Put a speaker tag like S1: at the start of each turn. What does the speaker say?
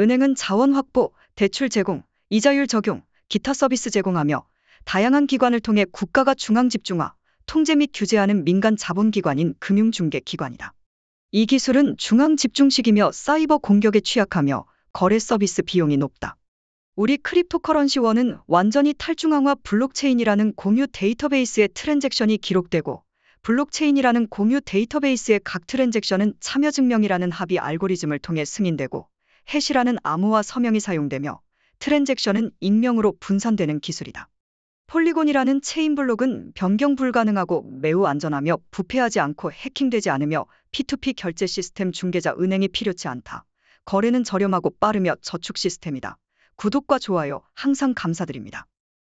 S1: 은행은 자원 확보, 대출 제공, 이자율 적용, 기타 서비스 제공하며 다양한 기관을 통해 국가가 중앙 집중화, 통제 및 규제하는 민간 자본기관인 금융중개기관이다. 이 기술은 중앙 집중식이며 사이버 공격에 취약하며 거래 서비스 비용이 높다. 우리 크립토커런시원은 완전히 탈중앙화 블록체인이라는 공유 데이터베이스의 트랜잭션이 기록되고 블록체인이라는 공유 데이터베이스의 각 트랜잭션은 참여 증명이라는 합의 알고리즘을 통해 승인되고 해시라는 암호화 서명이 사용되며 트랜잭션은 익명으로 분산되는 기술이다. 폴리곤이라는 체인 블록은 변경 불가능하고 매우 안전하며 부패하지 않고 해킹되지 않으며 P2P 결제 시스템 중개자 은행이 필요치 않다. 거래는 저렴하고 빠르며 저축 시스템이다. 구독과 좋아요 항상 감사드립니다.